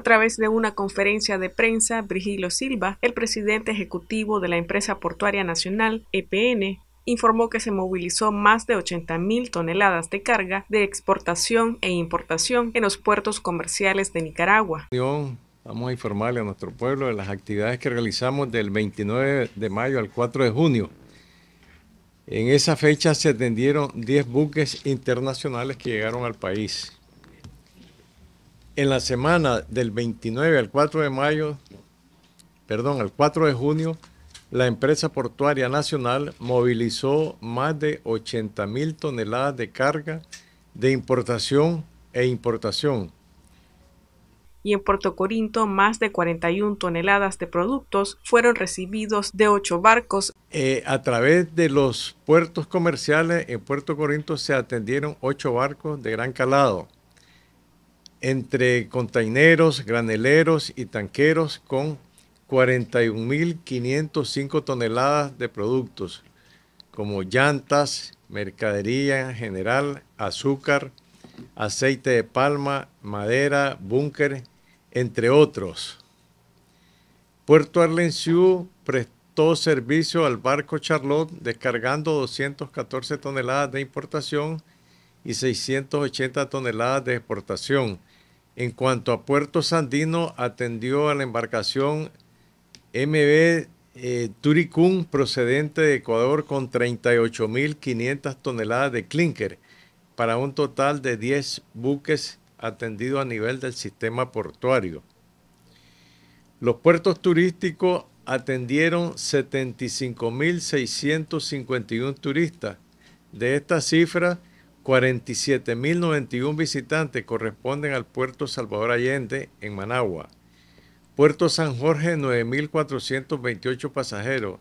A través de una conferencia de prensa, Virgilio Silva, el presidente ejecutivo de la empresa portuaria nacional, EPN, informó que se movilizó más de 80 mil toneladas de carga de exportación e importación en los puertos comerciales de Nicaragua. Vamos a informarle a nuestro pueblo de las actividades que realizamos del 29 de mayo al 4 de junio. En esa fecha se atendieron 10 buques internacionales que llegaron al país en la semana del 29 al 4 de mayo, perdón, al 4 de junio, la empresa portuaria nacional movilizó más de 80 mil toneladas de carga de importación e importación. Y en Puerto Corinto, más de 41 toneladas de productos fueron recibidos de ocho barcos. Eh, a través de los puertos comerciales en Puerto Corinto se atendieron ocho barcos de gran calado entre containeros, graneleros y tanqueros con 41.505 toneladas de productos como llantas, mercadería general, azúcar, aceite de palma, madera, búnker, entre otros. Puerto Arlenciú prestó servicio al barco Charlotte descargando 214 toneladas de importación y 680 toneladas de exportación en cuanto a Puerto Sandino, atendió a la embarcación MB eh, Turicún procedente de Ecuador con 38.500 toneladas de clinker para un total de 10 buques atendidos a nivel del sistema portuario. Los puertos turísticos atendieron 75.651 turistas. De esta cifra, 47.091 visitantes corresponden al puerto Salvador Allende en Managua. Puerto San Jorge, 9.428 pasajeros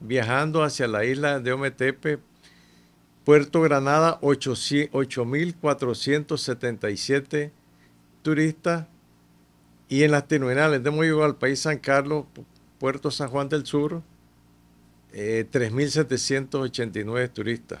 viajando hacia la isla de Ometepe. Puerto Granada, 8.477 turistas. Y en las terminales de muy al país San Carlos, Puerto San Juan del Sur, 3.789 eh, turistas.